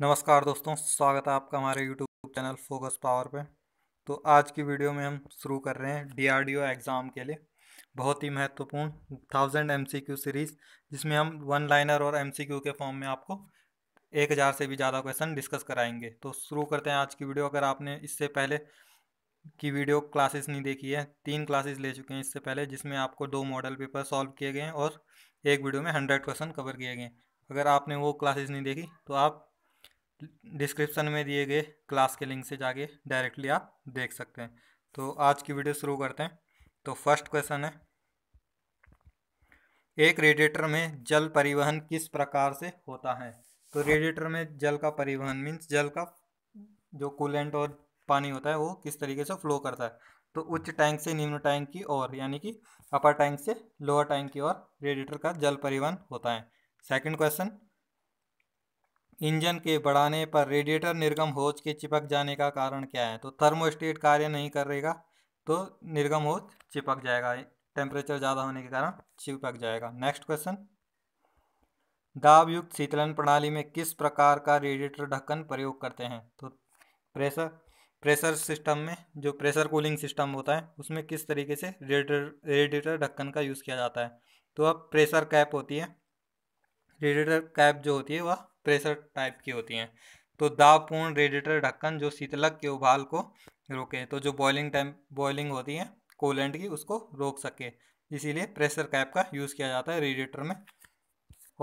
नमस्कार दोस्तों स्वागत है आपका हमारे यूट्यूब चैनल फोकस पावर पे तो आज की वीडियो में हम शुरू कर रहे हैं डी एग्ज़ाम के लिए बहुत ही महत्वपूर्ण थाउजेंड एम सीरीज़ जिसमें हम वन लाइनर और एम के फॉर्म में आपको एक हज़ार से भी ज़्यादा क्वेश्चन डिस्कस कराएंगे तो शुरू करते हैं आज की वीडियो अगर आपने इससे पहले की वीडियो क्लासेस नहीं देखी है तीन क्लासेस ले चुके हैं इससे पहले जिसमें आपको दो मॉडल पेपर सॉल्व किए गए हैं और एक वीडियो में हंड्रेड क्वेश्चन कवर किए गए हैं अगर आपने वो क्लासेस नहीं देखी तो आप डिस्क्रिप्शन में दिए गए क्लास के लिंक से जाके डायरेक्टली आप देख सकते हैं तो आज की वीडियो शुरू करते हैं तो फर्स्ट क्वेश्चन है एक रेडिएटर में जल परिवहन किस प्रकार से होता है तो रेडिएटर में जल का परिवहन मीन्स जल का जो कूलेंट और पानी होता है वो किस तरीके से फ्लो करता है तो उच्च टैंक से निम्न टैंक की ओर यानी कि अपर टैंक से लोअर टैंक की ओर रेडिएटर का जल परिवहन होता है सेकंड क्वेश्चन इंजन के बढ़ाने पर रेडिएटर निर्गम होज के चिपक जाने का कारण क्या है तो थर्मोस्टेट कार्य नहीं करेगा तो निर्गम होज चिपक जाएगा टेम्परेचर ज़्यादा होने के कारण चिपक जाएगा नेक्स्ट क्वेश्चन दाबयुक्त शीतलन प्रणाली में किस प्रकार का रेडिएटर ढक्कन प्रयोग करते हैं तो प्रेशर प्रेशर सिस्टम में जो प्रेशर कूलिंग सिस्टम होता है उसमें किस तरीके से रेडिएटर रेडिएटर ढक्कन का यूज़ किया जाता है तो अब प्रेशर कैप होती है रेडिएटर कैप जो होती है वह प्रेशर टाइप की होती हैं तो दावपूर्ण रेडिएटर ढक्कन जो शीतलक के उबाल को रोके तो जो बॉइलिंग टाइम बॉइलिंग होती है कोलेंट की उसको रोक सके इसीलिए प्रेशर कैप का यूज़ किया जाता है रेडिएटर में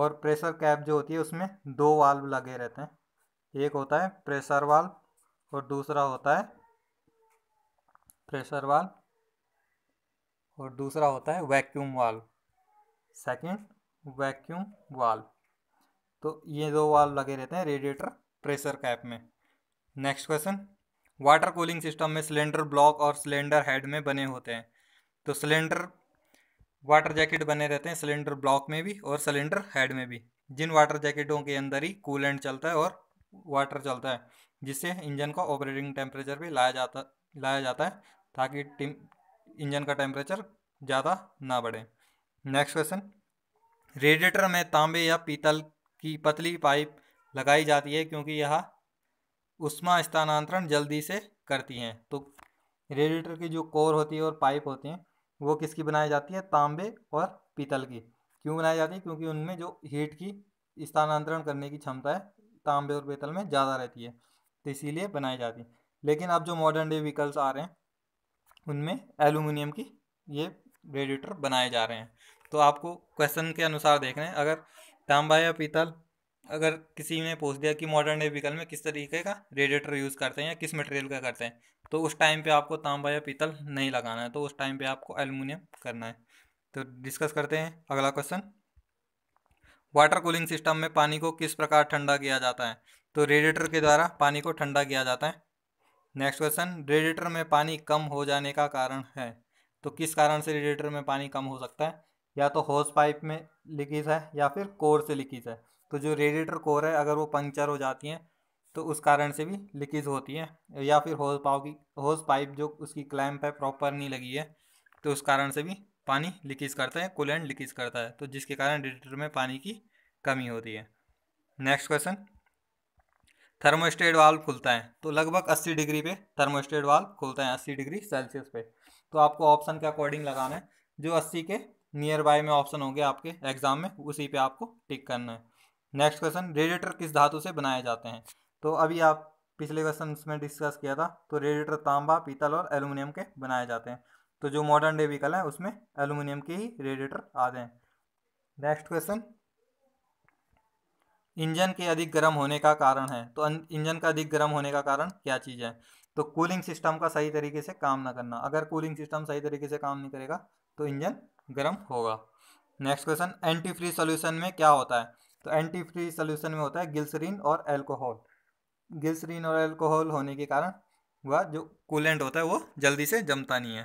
और प्रेशर कैप जो होती है उसमें दो वाल्व लगे रहते हैं एक होता है प्रेशर वाल्व और दूसरा होता है प्रेशर वाल्व और दूसरा होता है vacuum valve second vacuum valve तो ये दो वाल्व लगे रहते हैं रेडिएटर प्रेशर कैप में next question water cooling system में सिलेंडर ब्लॉक और सिलेंडर हेड में बने होते हैं तो सिलेंडर वाटर जैकेट बने रहते हैं सिलेंडर ब्लॉक में भी और सिलेंडर हेड में भी जिन वाटर जैकेटों के अंदर ही कूलेंट चलता है और वाटर चलता है जिससे इंजन का ऑपरेटिंग टेम्परेचर भी लाया जाता लाया जाता है ताकि इंजन का टेम्परेचर ज़्यादा ना बढ़े नेक्स्ट क्वेश्चन रेडिएटर में तांबे या पीतल की पतली पाइप लगाई जाती है क्योंकि यह उष्मा स्थानांतरण जल्दी से करती हैं तो रेडिएटर की जो कोर होती है और पाइप होती हैं वो किसकी बनाई जाती है तांबे और पीतल की क्यों बनाई जाती है क्योंकि उनमें जो हीट की स्थानांतरण करने की क्षमता है तांबे और पीतल में ज़्यादा रहती है तो इसीलिए बनाई जाती है लेकिन अब जो मॉडर्न डे व्हीकल्स आ रहे हैं उनमें एलुमिनियम की ये रेडिएटर बनाए जा रहे हैं तो आपको क्वेश्चन के अनुसार देख रहे हैं अगर तांबा या पीतल अगर किसी ने पूछ दिया कि मॉडर्न डे व्हीकल में किस तरीके का रेडिएटर यूज़ करते हैं या किस मटेरियल का करते हैं तो उस टाइम पे आपको तांबा या पीतल नहीं लगाना है तो उस टाइम पे आपको एलुमिनियम करना है तो डिस्कस करते हैं अगला क्वेश्चन वाटर कूलिंग सिस्टम में पानी को किस प्रकार ठंडा किया जाता है तो रेडिएटर के द्वारा पानी को ठंडा किया जाता है नेक्स्ट क्वेश्चन रेडिएटर में पानी कम हो जाने का कारण है तो किस कारण से रेडिएटर में पानी कम हो सकता है या तो होस पाइप में लीकेज है या फिर कोर से लीकेज है तो जो रेडिएटर कोर है अगर वो पंक्चर हो जाती हैं तो उस कारण से भी लीकेज होती है या फिर होस पाव की होस पाइप जो उसकी क्लैम्प है प्रॉपर नहीं लगी है तो उस कारण से भी पानी लीकेज करता है कूलेंट लीकेज करता है तो जिसके कारण रेडिएटर में पानी की कमी होती है नेक्स्ट क्वेश्चन थर्मोस्टेट वाल्व खुलता है तो लगभग 80 डिग्री पे थर्मोस्टेट वाल्व खुलता है 80 डिग्री सेल्सियस पे तो आपको ऑप्शन के अकॉर्डिंग लगाना है जो 80 के नियर बाय में ऑप्शन होंगे आपके एग्जाम में उसी पे आपको टिक करना है नेक्स्ट क्वेश्चन रेडिएटर किस धातु से बनाए जाते हैं तो अभी आप पिछले क्वेश्चन में डिस्कस किया था तो रेडिएटर तांबा पीतल और एलुमिनियम के बनाए जाते हैं तो जो मॉडर्न डे व्हीकल है उसमें एलुमिनियम के ही रेडिएटर आते हैं नेक्स्ट क्वेश्चन इंजन के अधिक गर्म होने का कारण है तो अं, इंजन का अधिक गर्म होने का कारण क्या चीज़ है तो कूलिंग सिस्टम का सही तरीके से काम ना करना अगर कूलिंग सिस्टम सही तरीके से काम नहीं करेगा तो इंजन गर्म होगा next question antifreeze solution में क्या होता है तो एंटी फ्री सोल्यूशन में होता है गिल्सरीन और एल्कोहल गिल्सरीन और एल्कोहल होने के कारण वह जो कूलेंट होता है वो जल्दी से जमता नहीं है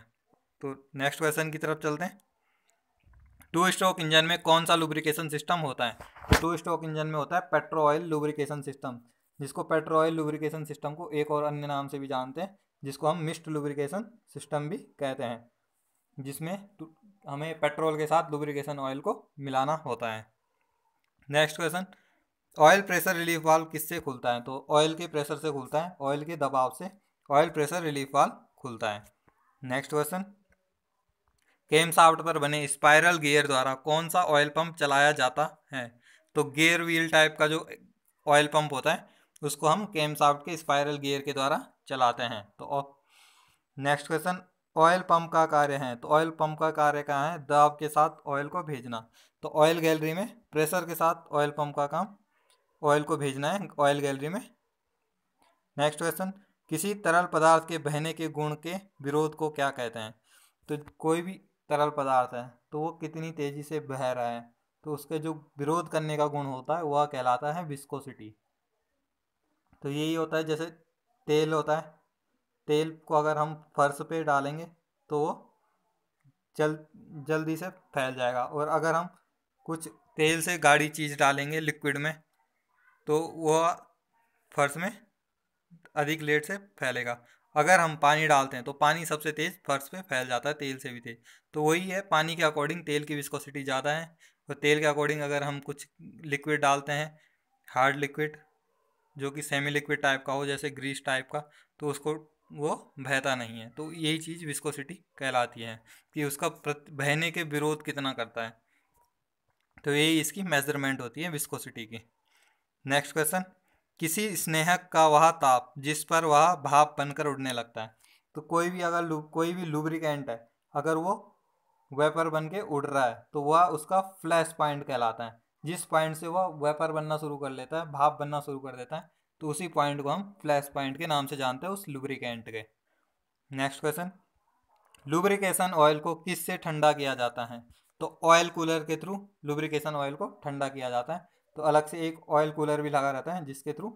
तो नेक्स्ट क्वेश्चन की तरफ चलते हैं टू स्ट्रोक इंजन में कौन सा लुब्रिकेशन सिस्टम होता है टू स्ट्रोक इंजन में होता है पेट्रो ऑयल लुब्रिकेशन सिस्टम जिसको पेट्रो ऑयल लुब्रिकेशन सिस्टम को एक और अन्य नाम से भी जानते हैं जिसको हम मिस्ट लुब्रिकेशन सिस्टम भी कहते हैं जिसमें हमें पेट्रोल के साथ लुब्रिकेशन ऑयल को मिलाना होता है next question oil pressure relief valve किससे खुलता है तो ऑयल के प्रेशर से खुलता है ऑयल के दबाव से ऑयल प्रेशर रिलीफ वाल्व खुलता है नेक्स्ट क्वेश्चन केम साफ्ट पर बने स्पायरल गियर द्वारा कौन सा ऑयल पंप चलाया जाता है तो गियर व्हील टाइप का जो ऑयल पंप होता है उसको हम केम साफ्ट के स्पायरल गियर के द्वारा चलाते हैं तो नेक्स्ट क्वेश्चन ऑयल पंप का कार्य है तो ऑयल पंप का कार्य कहाँ है दाब के साथ ऑयल को भेजना तो ऑयल गैलरी में प्रेशर के साथ ऑयल पंप का काम ऑयल को भेजना है ऑयल गैलरी में नेक्स्ट क्वेश्चन किसी तरल पदार्थ के बहने के गुण के विरोध को क्या कहते हैं तो कोई भी तरल पदार्थ है तो वो कितनी तेज़ी से बह रहा है तो उसके जो विरोध करने का गुण होता है वह कहलाता है विस्कोसिटी तो यही होता है जैसे तेल होता है तेल को अगर हम फर्श पे डालेंगे तो वो जल जल्दी से फैल जाएगा और अगर हम कुछ तेल से गाढ़ी चीज़ डालेंगे लिक्विड में तो वह फर्श में अधिक लेट से फैलेगा अगर हम पानी डालते हैं तो पानी सबसे तेज़ फर्श पे फैल जाता है तेल से भी तेज़ तो वही है पानी के अकॉर्डिंग तेल की विस्कोसिटी ज़्यादा है और तेल के अकॉर्डिंग अगर हम कुछ लिक्विड डालते हैं हार्ड लिक्विड जो कि सेमी लिक्विड टाइप का हो जैसे ग्रीस टाइप का तो उसको वो बहता नहीं है तो यही चीज़ विस्कोसिटी कहलाती है कि उसका बहने के विरोध कितना करता है तो यही इसकी मेजरमेंट होती है विस्कोसिटी की नेक्स्ट क्वेश्चन किसी स्नेहक का वह ताप जिस पर वह भाप बनकर उड़ने लगता है तो कोई भी अगर कोई भी लुब्रिकेंट है अगर वो वेपर बन के उड़ रहा है तो वह उसका फ्लैश पॉइंट कहलाता है जिस पॉइंट से वह वेपर बनना शुरू कर लेता है भाप बनना शुरू कर देता है तो उसी पॉइंट को हम फ्लैश पॉइंट के नाम से जानते हैं उस लुब्रिकेंट के नेक्स्ट क्वेश्चन लुब्रिकेशन ऑयल को किस से ठंडा किया जाता है तो ऑयल कूलर के थ्रू लुब्रिकेशन ऑयल को ठंडा किया जाता है तो अलग से एक ऑयल कूलर भी लगा रहता है जिसके थ्रू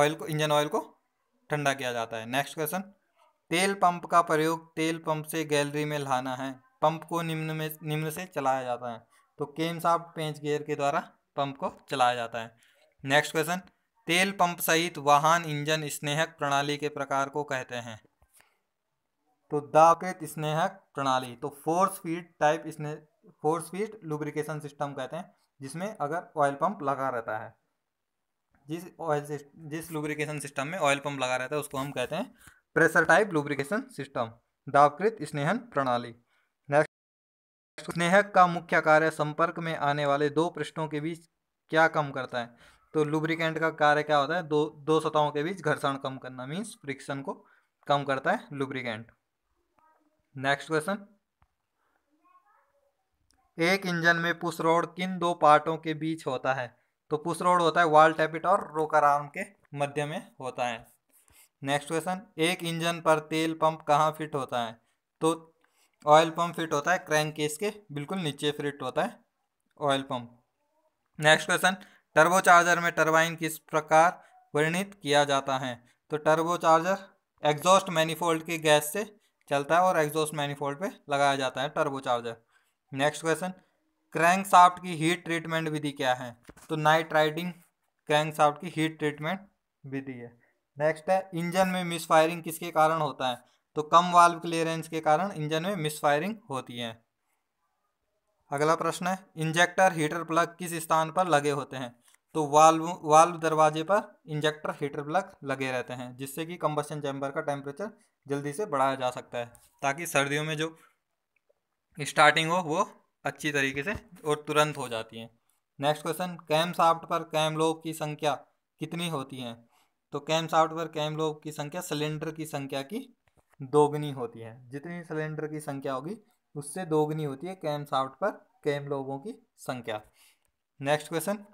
ऑयल को इंजन ऑयल को ठंडा किया जाता है नेक्स्ट क्वेश्चन तेल पंप का प्रयोग तेल पंप से गैलरी में लाना है पंप को निम्न में निम्न से चलाया जाता है तो केम साफ पेंच गेयर के द्वारा पंप को चलाया जाता है नेक्स्ट क्वेश्चन तेल पंप सहित वाहन इंजन स्नेहक प्रणाली के प्रकार को कहते हैं तो दाबकृत स्नेहक प्रणाली तो फोर्स फीड टाइप स्ने फोर्स फीड लुब्रिकेशन सिस्टम कहते हैं जिसमें अगर ऑयल पंप लगा रहता है जिस ऑयल जिस लुब्रिकेशन सिस्टम में ऑयल पंप लगा रहता है उसको हम कहते हैं प्रेशर टाइप लुब्रिकेशन सिस्टम दावकृत स्नेहन प्रणाली नेक्स्ट स्नेहक का मुख्य कार्य संपर्क में आने वाले दो पृष्ठों के बीच क्या कम करता है तो लुब्रिकेंट का कार्य क्या होता है दो दो सतहों के बीच घर्षण कम करना मीन्स फ्रिक्शन को कम करता है लुब्रिकेंट नेक्स्ट क्वेश्चन एक इंजन में पुश रोड किन दो पार्टों के बीच होता है तो पुश रोड होता है वाल टैपिट और रोकर आर्म के मध्य में होता है नेक्स्ट क्वेश्चन एक इंजन पर तेल पंप कहाँ फिट होता है तो ऑयल पंप फिट होता है क्रैंक केस के बिल्कुल नीचे फिट होता है oil pump next question turbocharger में टर्बाइन किस प्रकार वर्णित किया जाता है तो टर्बोचार्जर एग्जॉस्ट मैनिफोल्ड की गैस से चलता है और एग्जॉस्ट मैनिफोल्ड पे लगाया जाता है turbocharger next question crankshaft की हीट ट्रीटमेंट विधि क्या है तो नाइट राइडिंग क्रैंक साफ्ट की हीट ट्रीटमेंट विधि है नेक्स्ट है इंजन में मिस फायरिंग किसके कारण होता है तो कम वाल्व क्लियरेंस के कारण इंजन में मिस फायरिंग होती है अगला प्रश्न है इंजेक्टर हीटर प्लग किस स्थान पर लगे होते हैं तो वाल्व वाल्व दरवाजे पर इंजेक्टर हीटर प्लग लगे रहते हैं जिससे कि कम्बस्टन चैम्बर का टेम्परेचर जल्दी से बढ़ाया जा सकता है ताकि सर्दियों में जो स्टार्टिंग हो वो अच्छी तरीके से और तुरंत हो जाती है नेक्स्ट क्वेश्चन कैम साफ्ट पर कैम लोग की संख्या कितनी होती है तो कैम साफ्ट पर कैम लोग की संख्या सिलेंडर की संख्या की दोगुनी होती है जितनी सिलेंडर की संख्या होगी उससे दोगुनी होती है कैम साफ्ट पर कैम लोगों की संख्या नेक्स्ट क्वेश्चन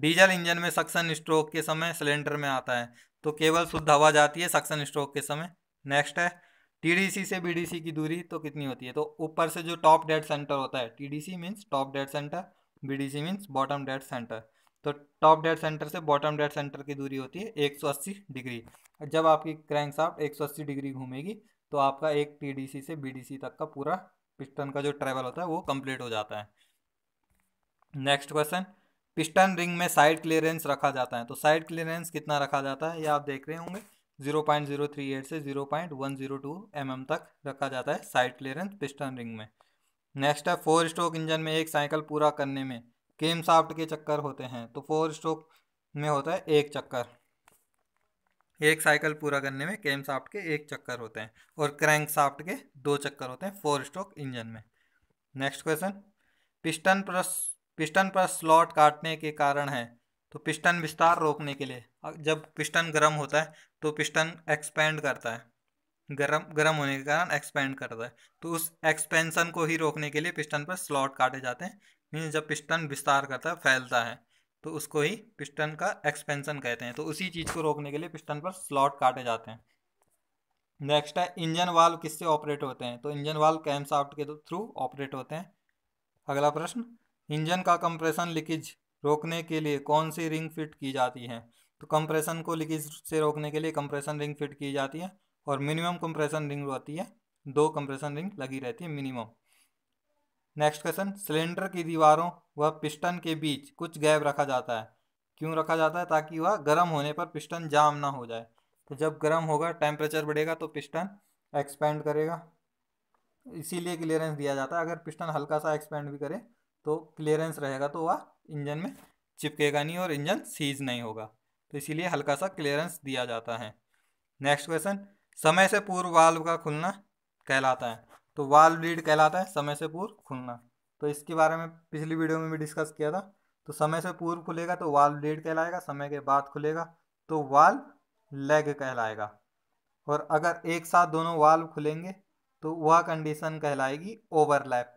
डीजल इंजन में सक्सन स्ट्रोक के समय सिलेंडर में आता है तो केवल शुद्ध हवा जाती है सक्सन स्ट्रोक के समय नेक्स्ट है टीडीसी से बीडीसी की दूरी तो कितनी होती है तो ऊपर से जो टॉप डेड सेंटर होता है TDC means top dead centre BDC means bottom dead centre तो टॉप डेड सेंटर से बॉटम डेड सेंटर की दूरी होती है 180 डिग्री जब आपकी क्रैंक साफ एक डिग्री घूमेगी तो आपका एक टी से बी तक का पूरा पिस्टन का जो ट्रेवल होता है वो कंप्लीट हो जाता है नेक्स्ट क्वेश्चन पिस्टन रिंग में साइड क्लियरेंस रखा जाता है तो साइड क्लियरेंस कितना रखा जाता है ये आप देख रहे होंगे 0.038 से 0.102 mm तक रखा जाता है साइड क्लियरेंस पिस्टन रिंग में नेक्स्ट है फोर स्ट्रोक इंजन में एक साइकिल पूरा करने में केम साफ्ट के चक्कर होते हैं तो फोर स्ट्रोक में होता है एक चक्कर एक साइकिल पूरा करने में केम साफ्ट के एक चक्कर होते हैं और क्रैंक साफ्ट के दो चक्कर होते हैं फोर स्ट्रोक इंजन में next question piston plus piston पर स्लॉट काटने के कारण है तो पिस्टन विस्तार रोकने के लिए जब पिस्टन गर्म होता है तो पिस्टन एक्सपेंड करता है गर्म गर्म होने के कारण एक्सपेंड करता है तो उस एक्सपेंशन को ही रोकने के लिए पिस्टन पर स्लॉट काटे जाते हैं मीन जब पिस्टन विस्तार करता है फैलता है तो उसको ही पिस्टन का एक्सपेंशन कहते हैं तो उसी चीज़ को रोकने के लिए पिस्टन पर स्लॉट काटे जाते हैं नेक्स्ट है इंजन वाल्व किससे ऑपरेट होते हैं तो इंजन वाल्व कैम के थ्रू ऑपरेट होते हैं अगला प्रश्न इंजन का कंप्रेशन लीकेज रोकने के लिए कौन सी रिंग फिट की जाती है तो कंप्रेशन को लीकेज से रोकने के लिए कंप्रेशन रिंग फिट की जाती है और मिनिमम कंप्रेशन रिंग होती है दो कंप्रेशन रिंग लगी रहती है मिनिमम नेक्स्ट क्वेश्चन सिलेंडर की दीवारों व पिस्टन के बीच कुछ गैप रखा जाता है क्यों रखा जाता है ताकि वह गर्म होने पर पिस्टन जाम ना हो जाए तो जब गर्म होगा टेम्परेचर बढ़ेगा तो पिस्टन एक्सपेंड करेगा इसीलिए क्लियरेंस दिया जाता है अगर पिस्टन हल्का सा एक्सपेंड भी करे तो क्लियरेंस रहेगा तो वह इंजन में चिपकेगा नहीं और इंजन सीज नहीं होगा तो इसीलिए हल्का सा क्लियरेंस दिया जाता है नेक्स्ट क्वेश्चन समय से पूर्व वाल्व का खुलना कहलाता है तो वाल्व लीड कहलाता है समय से पूर्व खुलना तो इसके बारे में पिछली वीडियो में भी डिस्कस किया था तो समय से पूर्व खुलेगा तो वाल्व लीड कहलाएगा समय के बाद खुलेगा तो वाल्व लेग कहलाएगा और अगर एक साथ दोनों वाल्व खुलेंगे तो वह कंडीशन कहलाएगी ओवरलैप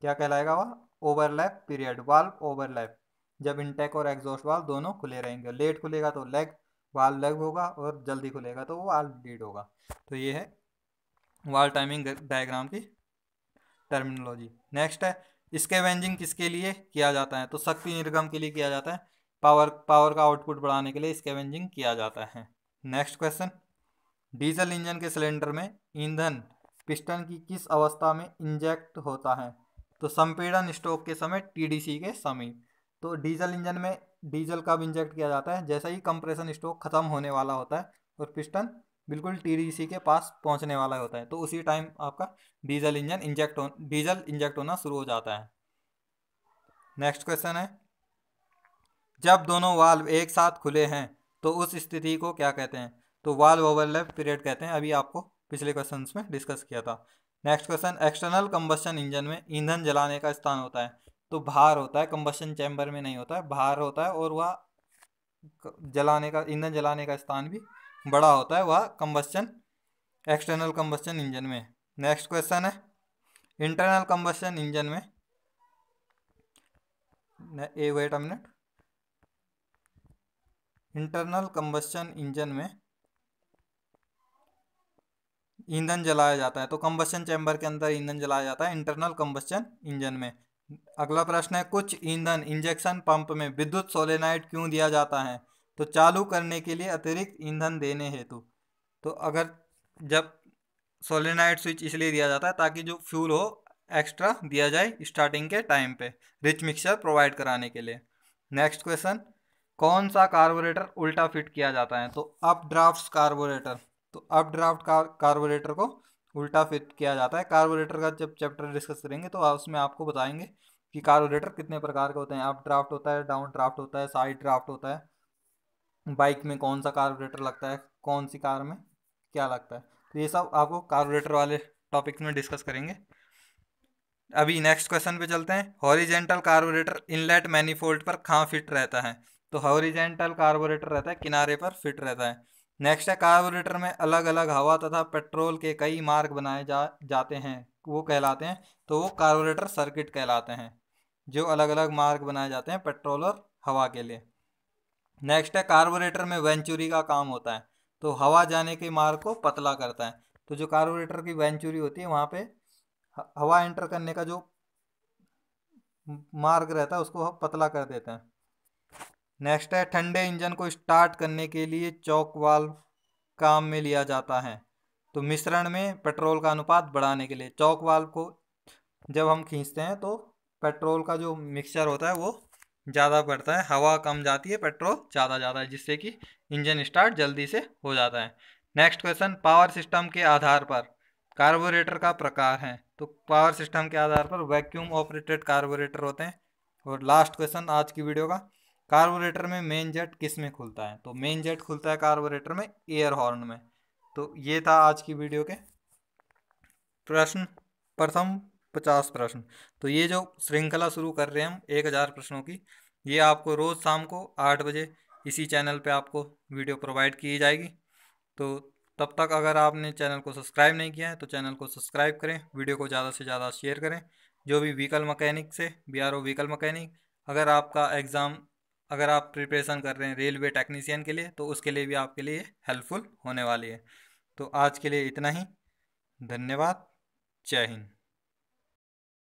क्या कहलाएगा वह ओवरलैप पीरियड वाल्व ओवरलैप जब इंटेक और एग्जॉस्ट वाल्व दोनों खुले रहेंगे लेट खुलेगा तो लेग वाल लेग होगा और जल्दी खुलेगा तो वाल वाल्व लीड होगा तो ये है वाल टाइमिंग डायग्राम की टर्मिनोलॉजी नेक्स्ट है स्केवेंजिंग किसके लिए किया जाता है तो शक्ति निर्गम के लिए किया जाता है पावर पावर का आउटपुट बढ़ाने के लिए स्केवेंजिंग किया जाता है नेक्स्ट क्वेश्चन डीजल इंजन के सिलेंडर में ईंधन पिस्टन की किस अवस्था में इंजेक्ट होता है तो संपीड़न स्ट्रोक के समय टीडीसी के समय तो डीजल इंजन में डीजल का इंजेक्ट किया जाता है जैसा ही कंप्रेशन स्ट्रोक खत्म होने वाला होता है और पिस्टन बिल्कुल टीडीसी के पास पहुंचने वाला होता है तो उसी टाइम आपका डीजल इंजन इंजेक्ट हो डीजल इंजेक्ट होना शुरू हो जाता है नेक्स्ट क्वेश्चन है जब दोनों वाल्व एक साथ खुले हैं तो उस स्थिति को क्या कहते हैं तो वाल्व ओवरलैप पीरियड कहते हैं अभी आपको पिछले क्वेश्चन में डिस्कस किया था next question external combustion engine में ईंधन जलाने का स्थान होता है तो भार होता है कंबशन चैम्बर में नहीं होता है भार होता है और वह जलाने का ईंधन जलाने का स्थान भी बड़ा होता है वह कंबशन एक्सटर्नल कंबशन इंजन में नेक्स्ट क्वेश्चन है इंटरनल कंबशन इंजन में ए wait a minute internal combustion engine में ईंधन जलाया जाता है तो कम्बस्टन चैम्बर के अंदर ईंधन जलाया जाता है इंटरनल कम्बस्टन इंजन में अगला प्रश्न है कुछ ईंधन इंजेक्शन पंप में विद्युत सोलेनाइट क्यों दिया जाता है तो चालू करने के लिए अतिरिक्त ईंधन देने हेतु तो अगर जब सोलेनाइट स्विच इसलिए दिया जाता है ताकि जो फ्यूल हो एक्स्ट्रा दिया जाए स्टार्टिंग के टाइम पे रिच मिक्सचर प्रोवाइड कराने के लिए नेक्स्ट क्वेश्चन कौन सा कार्बोरेटर उल्टा फिट किया जाता है तो अप ड्राफ्ट कार्बोरेटर तो अप ड्राफ्ट कार कार्बोरेटर को उल्टा फिट किया जाता है कार्बोरेटर का जब चैप्टर डिस्कस करेंगे तो उसमें आपको बताएंगे कि कार्बोरेटर कितने प्रकार के होते हैं अप ड्राफ्ट होता है डाउन ड्राफ्ट होता है साइड ड्राफ्ट होता है बाइक में कौन सा कार्बोरेटर लगता है कौन सी कार में क्या लगता है तो ये सब आपको कार्बोरेटर वाले टॉपिक में डिस्कस करेंगे अभी नेक्स्ट क्वेश्चन पे चलते हैं हॉरिजेंटल कार्बोरेटर इनलेट मैनीफोल्ड पर कहाँ फिट रहता है तो हॉरिजेंटल कार्बोरेटर रहता है किनारे पर फिट रहता है नेक्स्ट है कार्बोरेटर में अलग अलग हवा तथा पेट्रोल के कई मार्ग बनाए जा जाते हैं वो कहलाते हैं तो वो कार्बोरेटर सर्किट कहलाते हैं जो अलग अलग मार्ग बनाए जाते हैं पेट्रोल और हवा के लिए नेक्स्ट है कार्बोरेटर में वेंचुरी का काम होता है तो हवा जाने के मार्ग को पतला करता है तो जो कार्बोरेटर की वेंचुरी होती है वहाँ पे हवा एंटर करने का जो मार्ग रहता है उसको पतला कर देते हैं नेक्स्ट है ठंडे इंजन को स्टार्ट करने के लिए चौक वाल्व काम में लिया जाता है तो मिश्रण में पेट्रोल का अनुपात बढ़ाने के लिए चौक वाल्व को जब हम खींचते हैं तो पेट्रोल का जो मिक्सचर होता है वो ज़्यादा बढ़ता है हवा कम जाती है पेट्रोल ज़्यादा जाता है जिससे कि इंजन स्टार्ट जल्दी से हो जाता है नेक्स्ट क्वेश्चन पावर सिस्टम के आधार पर कार्बोरेटर का प्रकार है तो पावर सिस्टम के आधार पर वैक्यूम ऑपरेटेड कार्बोरेटर होते हैं और लास्ट क्वेश्चन आज की वीडियो का कार्बोरेटर में मेन जेट किस में खुलता है तो मेन जेट खुलता है कार्बोरेटर में एयर हॉर्न में तो ये था आज की वीडियो के प्रश्न प्रथम पचास प्रश्न तो ये जो श्रृंखला शुरू कर रहे हैं हम एक हज़ार प्रश्नों की ये आपको रोज़ शाम को आठ बजे इसी चैनल पे आपको वीडियो प्रोवाइड की जाएगी तो तब तक अगर आपने चैनल को सब्सक्राइब नहीं किया है तो चैनल को सब्सक्राइब करें वीडियो को ज़्यादा से ज़्यादा शेयर करें जो भी व्हीकल मकैनिक से बी आर व्हीकल मकैनिक अगर आपका एग्ज़ाम अगर आप प्रिपरेशन कर रहे हैं रेलवे टेक्नीसियन के लिए तो उसके लिए भी आपके लिए हेल्पफुल होने वाली है तो आज के लिए इतना ही धन्यवाद जय हिंद